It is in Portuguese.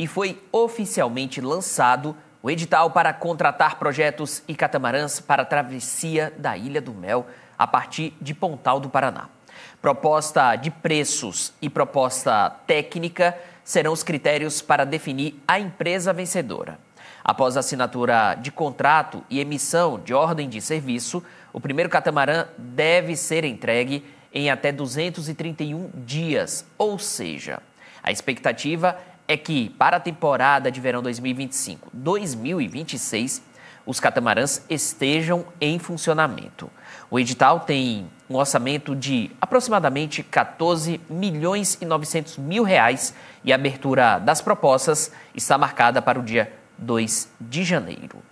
e foi oficialmente lançado o edital para contratar projetos e catamarãs para a travessia da Ilha do Mel a partir de Pontal do Paraná. Proposta de preços e proposta técnica serão os critérios para definir a empresa vencedora. Após a assinatura de contrato e emissão de ordem de serviço, o primeiro catamarã deve ser entregue em até 231 dias, ou seja, a expectativa é é que, para a temporada de verão 2025-2026, os catamarãs estejam em funcionamento. O edital tem um orçamento de aproximadamente 14 milhões e 900 mil reais e a abertura das propostas está marcada para o dia 2 de janeiro.